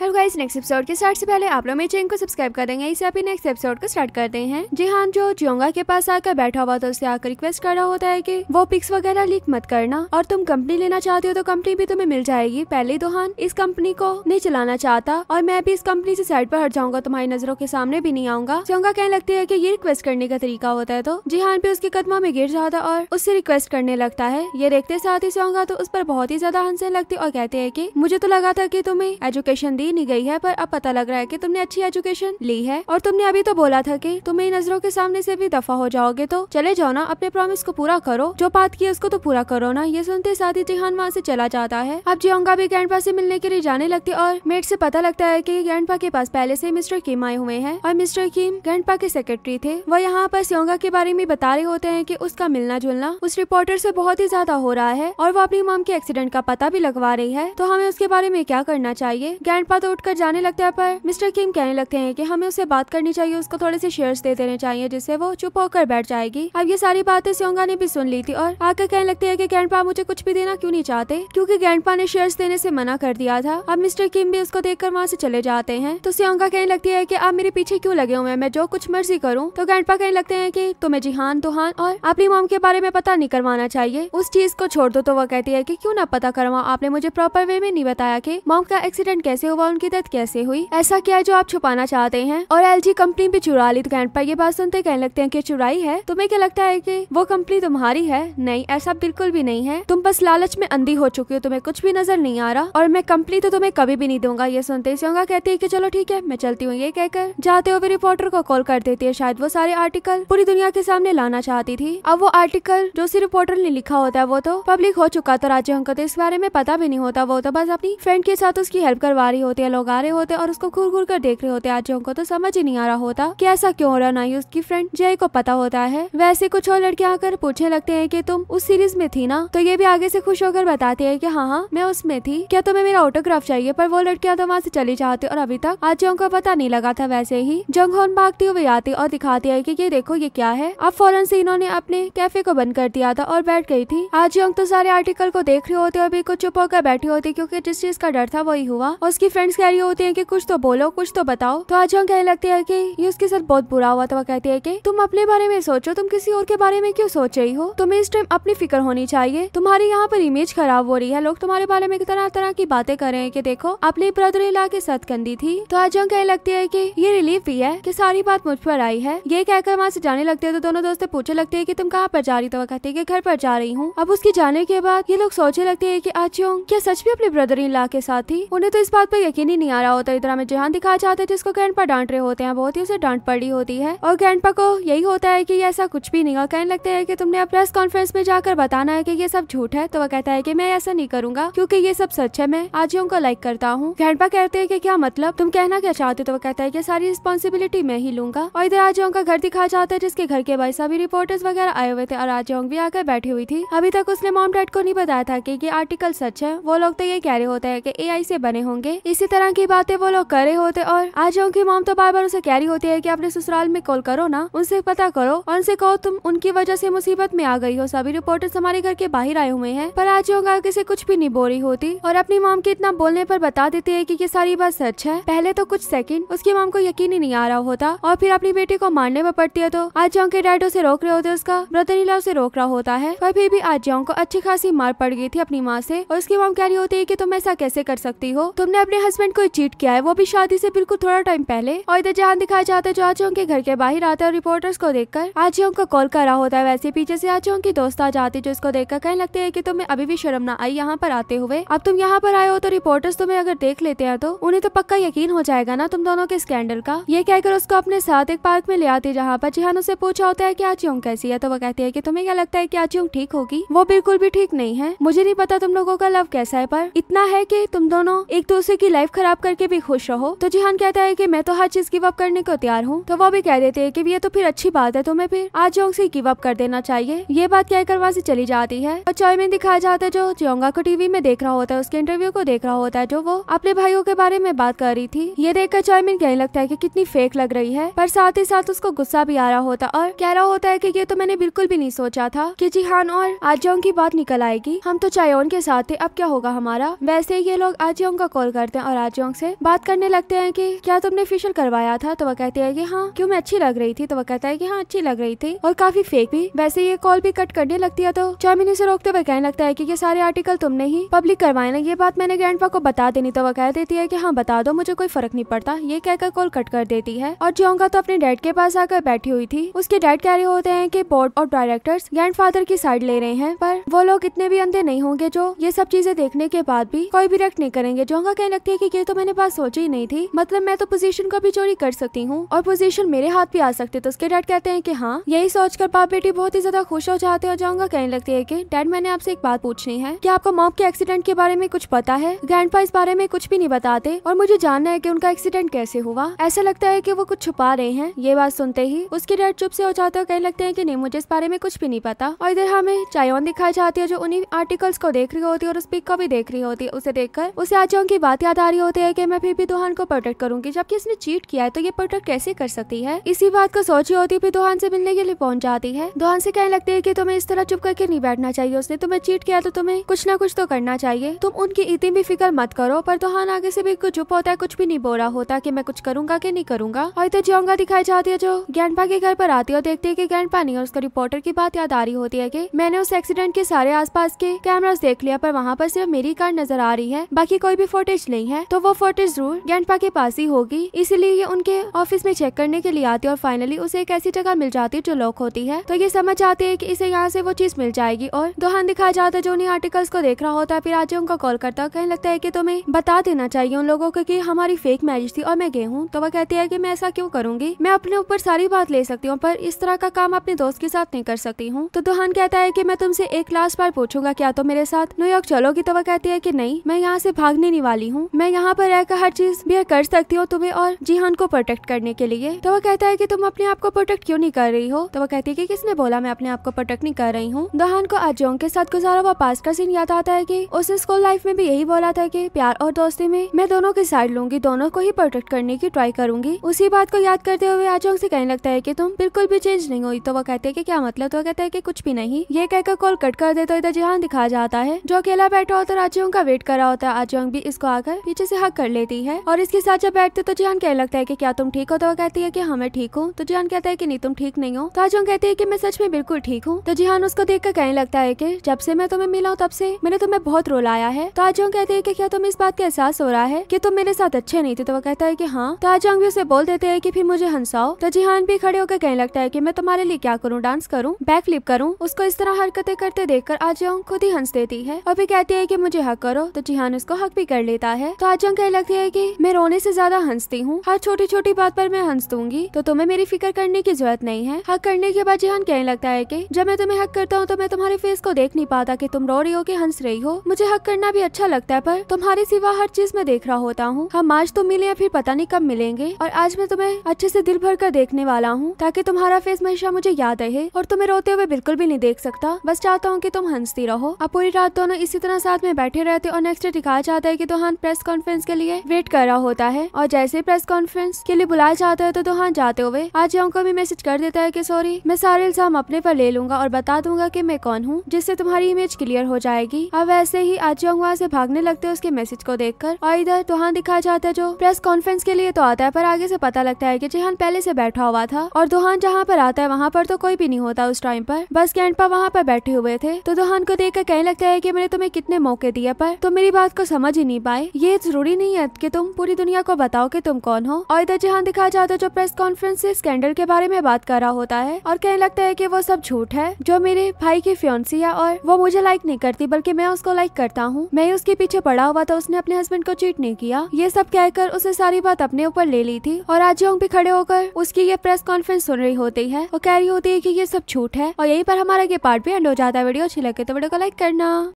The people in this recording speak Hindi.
हेलो गाइस नेक्स्ट एपिसोड के स्टार्ट से पहले आप लोग मेरे चैनल को सब्सक्राइब कर देंगे इसे अभी नेक्स्ट एपिसोड को स्टार्ट करते हैं जी हाँ जो जियोंगा के पास आकर बैठा हुआ तो उससे आकर रिक्वेस्ट कर रहा होता है कि वो पिक्स वगैरह लीक मत करना और तुम कंपनी लेना चाहते हो तो कंपनी भी तुम्हें मिल जाएगी पहले दोहान तो इस कंपनी को नहीं चलाना चाहता और मैं भी इस कंपनी से साइड पर हट जाऊंगा तुम्हारी नजरों के सामने भी नहीं आऊंगा जियोंगा कहने लगती है की ये रिक्वेस्ट करने का तरीका होता है तो जिहान भी उसके कदमा में गिर जाता और उससे रिक्वेस्ट करने लगता है ये देखते साथ ही जियोंगा तो उस पर बहुत ही ज्यादा हंसने लगती और कहते हैं की मुझे तो लगा था की तुम्हें एजुकेशन दी ही नहीं गई है पर अब पता लग रहा है कि तुमने अच्छी एजुकेशन ली है और तुमने अभी तो बोला था कि तुम मेरी नजरों के सामने से भी दफा हो जाओगे तो चले जाओ ना अपने प्रॉमिस को पूरा करो जो बात की उसको तो पूरा करो ना ये सुनते साथ ही जिहान वहाँ से चला जाता है अब जियोंगा भी ग्रैंडपा से मिलने के लिए जाने लगती और मेट से पता लगता है की ग्रैंडपा के पास पहले से मिस्टर किम आए हुए हैं और मिस्टर किम ग्रैंडपा के सेक्रेटरी थे वह यहाँ पर सियोंगा के बारे में बता रहे होते हैं की उसका मिलना जुलना उस रिपोर्टर से बहुत ही ज्यादा हो रहा है और वो अपनी मॉम के एक्सीडेंट का पता भी लगवा रही है तो हमें उसके बारे में क्या करना चाहिए ग्रैंड पापा तो उठकर जाने लगते हैं पर मिस्टर किम कहने लगते हैं कि हमें उसे बात करनी चाहिए उसको थोड़े से शेयर्स दे देने चाहिए जिससे वो चुप होकर बैठ जाएगी अब ये सारी बातें सियोंगा ने भी सुन ली थी और आकर कहने लगते है की ग्रैंड मुझे कुछ भी देना क्यूँ नहीं चाहते क्यूँकी ग्रैंड ने शेयर्स देने से मना कर दिया था अब मिस्टर किम भी उसको देख कर वहाँ से चले जाते हैं तो सियोंगा कहने लगती है की आप मेरे पीछे क्यूँ लगे हुए हैं मैं जो कुछ मर्जी करूँ तो ग्रैंड कहने लगते है की तुम्हें जिहान तुहान तो और अपनी मोम के बारे में पता नहीं करवाना चाहिए उस चीज को छोड़ दो तो वह कहती है की क्यूँ ना पता करवाओ आपने मुझे प्रॉपर वे में नहीं बताया की मोम का एक्सीडेंट कैसे हुआ और उनकी डेथ कैसे हुई ऐसा क्या है जो आप छुपाना चाहते हैं और एल कंपनी भी चुरा ली कैंट तो पर ये बात सुनते कहने लगते हैं की चुराई है तुम्हें क्या लगता है की वो कंपनी तुम्हारी है नहीं ऐसा बिल्कुल भी नहीं है तुम बस लालच में अंधी हो चुकी हो तुम्हें कुछ भी नजर नहीं आ रहा और मैं कंपनी तो तुम्हें कभी भी नहीं दूंगा ये सुनते ही सोंगा कहती है की चलो ठीक है मैं चलती हूँ ये कहकर जाते हुए रिपोर्टर को कॉल कर देती है शायद वो सारे आर्टिकल पूरी दुनिया के सामने लाना चाहती थी अब वो आर्टिकल जो उसी रिपोर्टर ने लिखा होता है वो तो पब्लिक हो चुका था राज्य अंको तो इस बारे में पता भी नहीं होता वो तो बस अपनी फ्रेंड के साथ उसकी हेल्प करवा रही होती होते हैं लोग आ रहे होते हैं और उसको घूर घूर कर देख रहे होते हैं को तो समझ ही नहीं आ रहा होता की ऐसा क्यों हो रहा ना ही उसकी फ्रेंड जय को पता होता है वैसे कुछ और लड़के आकर पूछने लगते हैं की तुम उस सीरीज में थी ना तो ये भी आगे ऐसी खुश होकर बताते है की हाँ हाँ मैं उसमें थी क्या तुम्हें मेरा ऑटोग्राफ चाहिए पर वो लड़कियाँ तो वहाँ ऐसी चली जाती और अभी तक आज को पता नहीं लगा था वैसे ही जंगहोन भागती हुई आती और दिखाती है की ये देखो ये क्या है अब फौरन से इन्होंने अपने कैफे को बंद कर दिया था और बैठ गई थी यंग तो सारे आर्टिकल को देख रही होती और भी कुछ चुप होकर बैठी होती क्योंकि जिस चीज का डर था वही हुआ उसकी फ्रेंड फ्रेंड्स कह रही होती है की कुछ तो बोलो कुछ तो बताओ तो आजोंग कहने लगती है की ये उसके साथ बहुत बुरा हुआ तो वह कहती है की तुम अपने बारे में सोचो तुम किसी और के बारे में क्यों सोच रही हो तुम्हें इस टाइम अपनी फिक्र होनी चाहिए तुम्हारी यहाँ पर इमेज खराब हो रही है लोग तुम्हारे बारे में तरह तरह की बातें कर रहे हैं की देखो अपने ब्रदर इला के साथ कंदी थी तो हम कहने लगती है की ये रिलीफ भी है की सारी बात मुझ पर आई है ये कहकर वहाँ से जाने लगते है तो दोनों दोस्तों पूछे लगते है की तुम कहाँ पर जा रही तो वह कहती है की घर पर जा रही हूँ अब उसके जाने के बाद ये लोग सोचे लगते है की आज क्या सच भी अपने ब्रदर इला के साथ थी उन्हें तो इस बात पर यकीन ही नहीं आ रहा होता इधर हमें जहान दिखाया जाता है जिसको कैनपा डांट रहे होते हैं बहुत ही उसे डांट पड़ी होती है और कैनपा को यही होता है की ऐसा कुछ भी नहीं और कहने लगते है की तुमने प्रेस कॉन्फ्रेंस में जाकर बताना है की ये सब झूठ है तो वह कहता है की मैं ऐसा नहीं करूंगा क्यूँकी ये सब सच है मैं आज ही उनको लाइक करता हूँ कैनपा कहते हैं की क्या मतलब तुम कहना क्या चाहते हो तो वो कहता है की सारी रिस्पॉन्सिबिलिटी मैं ही लूंगा और इधर आज का घर दिखाया जाता है जिसके घर के भाई सभी रिपोर्टर्स वगैरह आए हुए थे और आज भी आकर बैठी हुई थी अभी तक उसने मॉम डैड को नहीं बताया था की ये आर्टिकल सच है वो लोग तो ये कह रहे होते हैं की ए से बने होंगे इसी तरह की बातें वो लोग करे होते और आज उनकी मोम तो बार बार उसे कह रही होती है की अपने ससुराल में कॉल करो ना उनसे पता करो और उनसे कहो तुम उनकी वजह ऐसी मुसीबत में आ गई हो सभी रिपोर्टर्स हमारे घर के बाहर आए हुए हैं पर आज का किसी कुछ भी नहीं बोल रही होती और अपनी मोम के इतना बोलने पर बता देती है की ये सारी बात सच है पहले तो कुछ सेकंड उसकी मोम को यकीन ही नहीं आ रहा होता और फिर अपनी बेटी को मारने में पड़ती है तो आजाओं के डैड उसे रोक रहे होते उसका ब्रदर इला उसे रोक रहा होता है पर फिर भी आजाओं को अच्छी खासी मार पड़ गई थी अपनी माँ से और उसकी मोम कह रही होती है की तुम ऐसा कैसे कर सकती हो तुमने अपने हस्बैंड को चीट किया है वो भी शादी से बिल्कुल थोड़ा टाइम पहले और इधर जहाँ दिखाया जाता है जो आज के घर के बाहर आता है रिपोर्टर्स को देखकर आचियों को कॉल कर रहा होता है वैसे पीछे से आज की दोस्त आ जाती है जो इसको देखकर कहने लगते है की तुम्हें अभी भी शर्म ना आई यहाँ पर आते हुए अब तुम यहाँ पर आए हो तो रिपोर्टर्स तुम्हें अगर देख लेते हैं तो उन्हें तो पक्का यकीन हो जाएगा ना तुम दोनों के स्कैंडल का ये कहकर उसको अपने साथ एक पार्क में ले आती है जहाँ पर जिहान उसे पूछा होता है की आज कैसी है तो वो कहती है की तुम्हें क्या लगता है की आज ठीक होगी वो बिल्कुल भी ठीक नहीं है मुझे नहीं पता तुम लोगों का लव कैसा है पर इतना है की तुम दोनों एक दूसरे की लाइफ खराब करके भी खुश रहो तो जिहान कहता है की मैं तो हर चीज गिव अप करने को तैयार हूँ तो वो भी कह देते है की ये तो फिर अच्छी बात है तुम्हें फिर आज जोंग से गिव अप कर देना चाहिए ये बात कहकर वहाँ से चली जाती है और चॉय में दिखाया जाता है जो जोंगा को टीवी में देख रहा होता है उसके इंटरव्यू को देख रहा होता है जो वो अपने भाइयों के बारे में बात कर रही थी ये देखकर चॉयमिन कहने लगता है की कितनी फेक लग रही है पर साथ ही साथ उसको गुस्सा भी आ रहा होता और कह रहा होता है की ये तो मैंने बिल्कुल भी नहीं सोचा था की जिहान और आजोंग की बात निकल आएगी हम तो चायोन के साथ थे अब क्या होगा हमारा वैसे ये लोग आजोंग का कॉल करते हैं और आजोंग से बात करने लगते हैं कि क्या तुमने फेशियल करवाया था तो वह कहती है कि हाँ क्यों मैं अच्छी लग रही थी तो वह कहता है कि हाँ अच्छी लग रही थी और काफी फेक भी वैसे ये कॉल भी कट करने लगती है तो चामिनी से रोकते हुए कहने लगता है की ये सारे आर्टिकल तुमने ही पब्लिक करवाए ना ये बात मैंने ग्रैंड को बता देनी तो वह कह देती है की हाँ बता दो मुझे कोई फर्क नहीं पड़ता ये कहकर कॉल कट कर देती है और जोंगा तो अपने डैड के पास आकर बैठी हुई थी उसके डैड कह रहे होते हैं की बोर्ड और डायरेक्टर्स ग्रैंड की साइड ले रहे हैं पर वो लोग इतने भी अंधे नहीं होंगे जो ये सब चीजें देखने के बाद भी कोई भी रेक्ट नहीं करेंगे जोंगा कहने लगती है करने की ये तो मैंने बात सोची ही नहीं थी मतलब मैं तो पोजीशन को भी चोरी कर सकती हूँ और पोजीशन मेरे हाथ भी आ सकते तो उसके डैड कहते हैं कि हाँ यही सोच कर बाप बेटी बहुत ही ज्यादा खुश हो जाते हो जाऊंगा कहने लगती है की डैड मैंने आपसे एक बात पूछनी है की आपको मॉम के एक्सीडेंट के बारे में कुछ पता है ग्रैंड इस बारे में कुछ भी नहीं बताते और मुझे जानना है की उनका एक्सीडेंट कैसे हुआ ऐसा लगता है की वो कुछ छुपा रहे हैं ये बात सुनते ही उसके डैड चुप से हो जाते और कहने लगते है की नहीं मुझे इस बारे में कुछ भी नहीं पता और इधर हमें चायोन दिखाई जाती है जो उन्हीं आर्टिकल्स को देख रही होती है और उस पिक को भी देख रही होती है उसे देखकर उसे आजोंग की बात याद रही होती है कि मैं फिर भी दोहान को प्रोटेक्ट करूंगी जबकि इसने चीट किया है तो ये प्रोटेक्ट कैसे कर सकती है इसी बात को सोची होती फिर दोहान से मिलने के लिए पहुंच जाती है दोहान से कहने लगती है की तुम्हें इस तरह चुप करके नहीं बैठना चाहिए उसने तुम्हें चीट किया तो तुम्हें कुछ ना कुछ तो करना चाहिए तुम उनकी इतनी भी फिक्र मत करो पर दोहान आगे से भी कुछ चुप होता है कुछ भी नहीं बोरा होता की मैं कुछ करूंगा की नहीं करूंगा और इधर जोंगा दिखाई जाती है जो गैंडपा के घर पर आती है और देखती है की गैंडपा नहीं और उसको रिपोर्टर की बात याद आ रही होती है की मैंने उस एक्सीडेंट के सारे पास के कैमराज देख लिया पर वहाँ पर सिर्फ मेरी कार नजर आ रही है बाकी कोई भी फोटेज नहीं है है तो वो फोटो जरूर गेंटपा के पास ही होगी इसीलिए ये उनके ऑफिस में चेक करने के लिए आती है और फाइनली उसे एक ऐसी जगह मिल जाती है जो लॉक होती है तो ये समझ आती है की इसे यहाँ से वो चीज मिल जाएगी और दोहान दिखाया जाता है जो उन्हें आर्टिकल्स को देख रहा होता है फिर आज उनका कॉल करता कहने लगता है की तुम्हें बता देना चाहिए उन लोगों को की हमारी फेक मैरिज थी और मैं गई हूँ तो वह कहती है की मैं ऐसा क्यों करूंगी मैं अपने ऊपर सारी बात ले सकती हूँ पर इस तरह का काम अपने दोस्त के साथ नहीं कर सकती हूँ तो दोहान कहता है की मैं तुमसे एक लास्ट बार पूछूंगा क्या तुम तो मेरे साथ न्यूयॉर्क चलोगी तो वह कहती है की नहीं मैं यहाँ से भागने नहीं वाली हूँ मैं यहाँ पर रहकर हर चीज बेयर कर सकती हूँ तुम्हें और जीहान को प्रोटेक्ट करने के लिए तो वो कहता है की तुम अपने आप को प्रोटेक्ट क्यों नहीं कर रही हो तो वो कहती है की किसने बोला मैं अपने आप को प्रोटेक्ट नहीं कर रही हूँ दोहान को अजोंग के साथ गुजारा हुआ पास का सीन याद आता है की उसने स्कूल लाइफ में भी यही बोला था की प्यार और दोस्ती में मैं दोनों की साइड लूंगी दोनों को ही प्रोटेक्ट करने की ट्राई करूंगी उसी बात को याद करते हुए अजोंग से कहने लगता है की तुम बिल्कुल भी चेंज नहीं हुई तो वो कहते हैं की क्या मतलब तो कहते हैं की कुछ भी नहीं ये कहकर कॉल कट कर देता तो इधर जिहान दिखा जाता है जो अकेला बैठा होता है आजोंग का वेट करा होता है आजोंग भी इसको आकर पीछे से हक कर लेती है और इसके साथ जब बैठते तो जियान कहने लगता है की क्या तुम ठीक हो तो वो कहती है की हाँ मैं ठीक हूँ तो जियान कहता है की नहीं तुम ठीक नहीं हो तो आज कहती है की मैं सच में बिल्कुल ठीक हूँ तो जियान उसको देख कर कहने लगता है की जब से मैं तुम्हें मिला हूँ तब से मैंने तुम्हें बहुत रोलाया है तो आज कहते है की क्या तुम इस बात का एहसास हो रहा है की तुम मेरे साथ अच्छे नहीं थे तो वो कहता है की हाँ तो आज भी उसे बोल देते है की फिर मुझे हंसाओ तो जिहान भी खड़े होकर कहने लगता है की मैं तुम्हारे लिए क्या करूँ डांस करूँ बैक फ्लिप करूँ उसको इस तरह हरकते करते देख कर आजोंग खुद ही हंस देती है और भी कहती है की मुझे हक करो तो जिहान उसको हक भी कर लेता है तो जंग कहने लगती है कि मैं रोने से ज्यादा हंसती हूँ हर छोटी छोटी बात पर मैं हंस दूंगी तो तुम्हें मेरी फिक्र करने की जरूरत नहीं है हक करने के बाद जिहान कहने लगता है की जब मैं तुम्हें हक करता हूँ तो मैं तुम्हारे फेस को देख नहीं पाता की तुम रो रही हो की हंस रही हो मुझे हक करना भी अच्छा लगता है पर तुम्हारे सिवा हर चीज में देख रहा होता हूँ हम आज तो मिले या फिर पता नहीं कब मिलेंगे और आज मैं तुम्हें अच्छे से दिल भर कर देखने वाला हूँ ताकि तुम्हारा फेस हमेशा मुझे याद रहे और तुम्हें रोते हुए बिल्कुल भी नहीं देख सकता बस चाहता हूँ की तुम हंसती रहो अब पूरी रात दोनों इसी तरह साथ में बैठे रहते और नेक्स्ट डे दिखाया जाता है की तुहान प्रेस कॉन्फ्रेंस के लिए वेट कर रहा होता है और जैसे प्रेस कॉन्फ्रेंस के लिए बुलाया जाता है तो दोहान तो जाते हुए आज यौ को भी मैसेज कर देता है की सॉरी मैं सारे इल्जाम अपने पर ले लूंगा और बता दूंगा की मैं कौन हूँ जिससे तुम्हारी इमेज क्लियर हो जाएगी अब वैसे ही आज यौ वहाँ से भागने लगते है उसके मैसेज को कर और इधर दोहान तो दिखा जाता है जो प्रेस कॉन्फ्रेंस के लिए तो आता है पर आगे से पता लगता है कि जेहान पहले से बैठा हुआ था और दोहान तो जहाँ पर आता है वहाँ पर तो कोई भी नहीं होता उस टाइम पर बस कैंट पर वहाँ पर बैठे हुए थे तो दोहान को देख कर कहने लगता है की मैंने तुम्हें कितने मौके दिए पर तुम मेरी बात को समझ ही नहीं पाए ये ये जरूरी नहीं है कि तुम पूरी दुनिया को बताओ कि तुम कौन हो और इधर जहाँ दिखा जाता है जो प्रेस कॉन्फ्रेंस से स्कैंडल के बारे में बात कर रहा होता है और कहने लगता है की वो सब झूठ है जो मेरे भाई की फ्योन्सी है और वो मुझे लाइक नहीं करती बल्कि मैं उसको लाइक करता हूँ मैं उसके पीछे पड़ा हुआ था उसने अपने हस्बैंड को चीट नहीं किया ये सब कहकर उसने सारी बात अपने ऊपर ले ली थी और आज भी खड़े होकर उसकी ये प्रेस कॉन्फ्रेंस सुन रही होती है और कह रही होती है की ये सब झूठ है और यही पर हमारा ये पार्ट भी एंड हो जाता है वीडियो अच्छी लगे तो वीडियो को लाइक करना